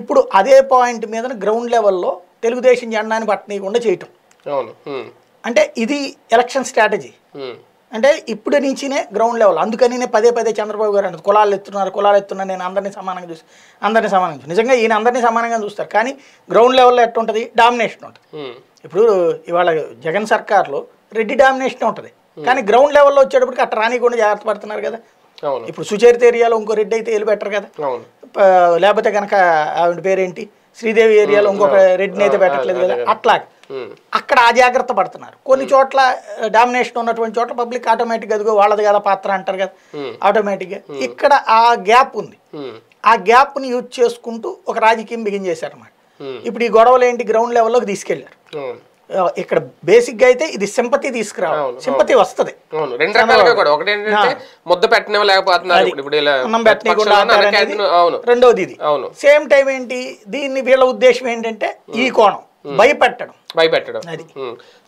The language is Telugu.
ఇప్పుడు అదే పాయింట్ మీద గ్రౌండ్ లెవెల్లో తెలుగుదేశం జెండాని పట్టనీయకుండా చేయటం అంటే ఇది ఎలక్షన్ స్ట్రాటజీ అంటే ఇప్పుడు నుంచినే గ్రౌండ్ లెవెల్ అందుకని నేను పదే పదే చంద్రబాబు గారు అంటే కులాలు ఎత్తున్నారు కులాలు ఎత్తున్నారు నేను అందరినీ సమానంగా చూసి అందరినీ సమానంగా చూసి నిజంగా ఈయన అందరినీ సమానంగా చూస్తారు కానీ గ్రౌండ్ లెవెల్లో ఎట్టు ఉంటుంది డామినేషన్ ఉంటుంది ఇప్పుడు ఇవాళ జగన్ సర్కార్లో రెడ్డి డామినేషన్ ఉంటుంది కానీ గ్రౌండ్ లెవెల్లో వచ్చేటప్పటికి అట్లా రానికుండా జాగ్రత్త పడుతున్నారు కదా ఇప్పుడు సుచరిత ఏరియాలో ఇంకో రెడ్డి అయితే వెళ్ళి పెట్టరు కదా లేకపోతే కనుక ఆవిడ పేరేంటి శ్రీదేవి ఏరియాలో ఇంకొక రెడ్డిని అయితే పెట్టట్లేదు కదా అట్లా అక్కడ ఆ జాగ్రత్త పడుతున్నారు కొన్ని చోట్ల డామినేషన్ ఉన్నటువంటి చోట్ల పబ్లిక్ ఆటోమేటిక్ అదిగో వాళ్ళది కదా పాత్ర అంటారు కదా ఆటోమేటిక్గా ఇక్కడ ఆ గ్యాప్ ఉంది ఆ గ్యాప్ని యూజ్ చేసుకుంటూ ఒక రాజకీయం బిగిన్ చేశారన్నమాట ఇప్పుడు ఈ గొడవలు ఏంటి గ్రౌండ్ లెవెల్లోకి తీసుకెళ్లారు ఇక్కడ బేసిక్ గా అయితే ఇది సింపతి తీసుకురావాలి సింపతి వస్తుంది అవును ముద్ద అవును రెండోది ఇది సేమ్ టైం ఏంటి దీన్ని వీళ్ళ ఉద్దేశం ఏంటంటే ఈ కోణం భయపెట్టడం భయపెట్టడం అది